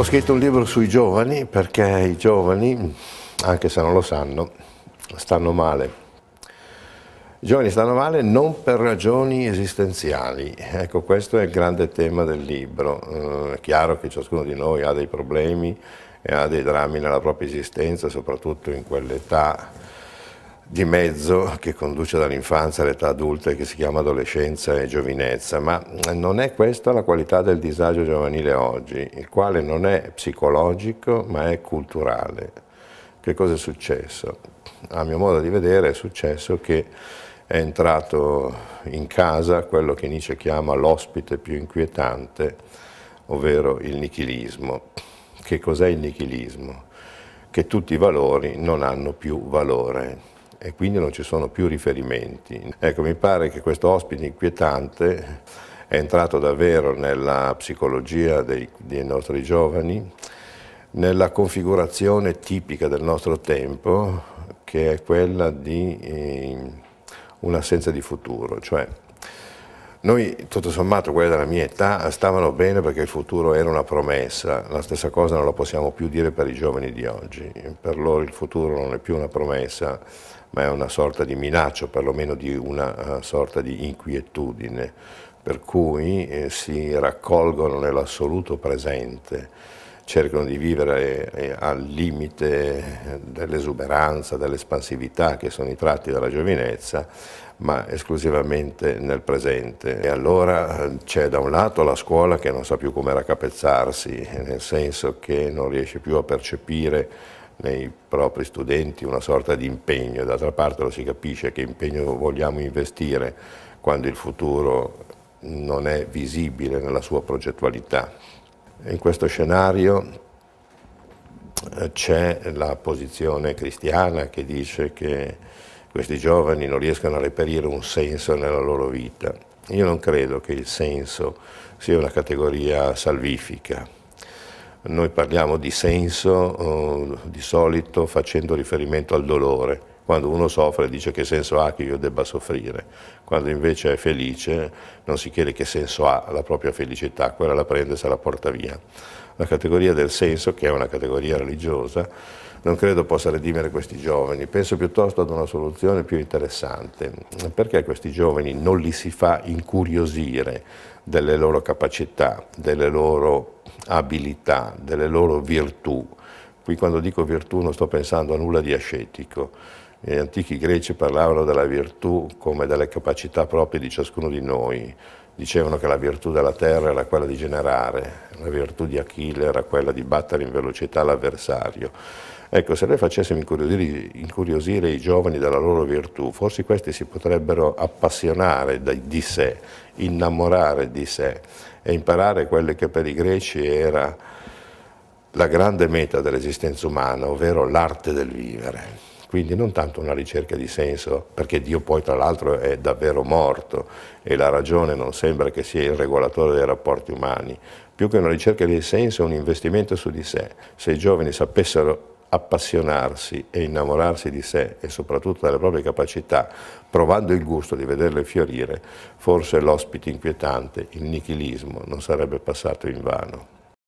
Ho scritto un libro sui giovani perché i giovani, anche se non lo sanno, stanno male. I giovani stanno male non per ragioni esistenziali, ecco questo è il grande tema del libro. Eh, è chiaro che ciascuno di noi ha dei problemi e ha dei drammi nella propria esistenza, soprattutto in quell'età di mezzo che conduce dall'infanzia all'età adulta e che si chiama adolescenza e giovinezza, ma non è questa la qualità del disagio giovanile oggi, il quale non è psicologico ma è culturale. Che cosa è successo? A mio modo di vedere è successo che è entrato in casa quello che Nietzsche chiama l'ospite più inquietante, ovvero il nichilismo. Che cos'è il nichilismo? Che tutti i valori non hanno più valore, e quindi non ci sono più riferimenti. Ecco, mi pare che questo ospite inquietante è entrato davvero nella psicologia dei, dei nostri giovani, nella configurazione tipica del nostro tempo, che è quella di eh, un'assenza di futuro, cioè noi, tutto sommato, quelli della mia età stavano bene perché il futuro era una promessa, la stessa cosa non la possiamo più dire per i giovani di oggi, per loro il futuro non è più una promessa, ma è una sorta di minaccia, perlomeno di una eh, sorta di inquietudine, per cui eh, si raccolgono nell'assoluto presente cercano di vivere eh, al limite dell'esuberanza, dell'espansività che sono i tratti della giovinezza, ma esclusivamente nel presente. E allora eh, c'è da un lato la scuola che non sa più come raccapezzarsi, nel senso che non riesce più a percepire nei propri studenti una sorta di impegno, d'altra parte lo si capisce che impegno vogliamo investire quando il futuro non è visibile nella sua progettualità. In questo scenario eh, c'è la posizione cristiana che dice che questi giovani non riescono a reperire un senso nella loro vita. Io non credo che il senso sia una categoria salvifica. Noi parliamo di senso eh, di solito facendo riferimento al dolore, quando uno soffre dice che senso ha che io debba soffrire, quando invece è felice non si chiede che senso ha la propria felicità, quella la prende e se la porta via. La categoria del senso, che è una categoria religiosa, non credo possa redimere questi giovani, penso piuttosto ad una soluzione più interessante. Perché questi giovani non li si fa incuriosire delle loro capacità, delle loro abilità, delle loro virtù, Qui quando dico virtù non sto pensando a nulla di ascetico. Gli antichi greci parlavano della virtù come delle capacità proprie di ciascuno di noi. Dicevano che la virtù della terra era quella di generare, la virtù di Achille era quella di battere in velocità l'avversario. Ecco, se noi facessimo incuriosire, incuriosire, i giovani della loro virtù, forse questi si potrebbero appassionare di sé, innamorare di sé e imparare quelle che per i greci era la grande meta dell'esistenza umana, ovvero l'arte del vivere. Quindi non tanto una ricerca di senso, perché Dio poi tra l'altro è davvero morto e la ragione non sembra che sia il regolatore dei rapporti umani, più che una ricerca di senso è un investimento su di sé. Se i giovani sapessero appassionarsi e innamorarsi di sé e soprattutto delle proprie capacità, provando il gusto di vederle fiorire, forse l'ospite inquietante, il nichilismo, non sarebbe passato in vano.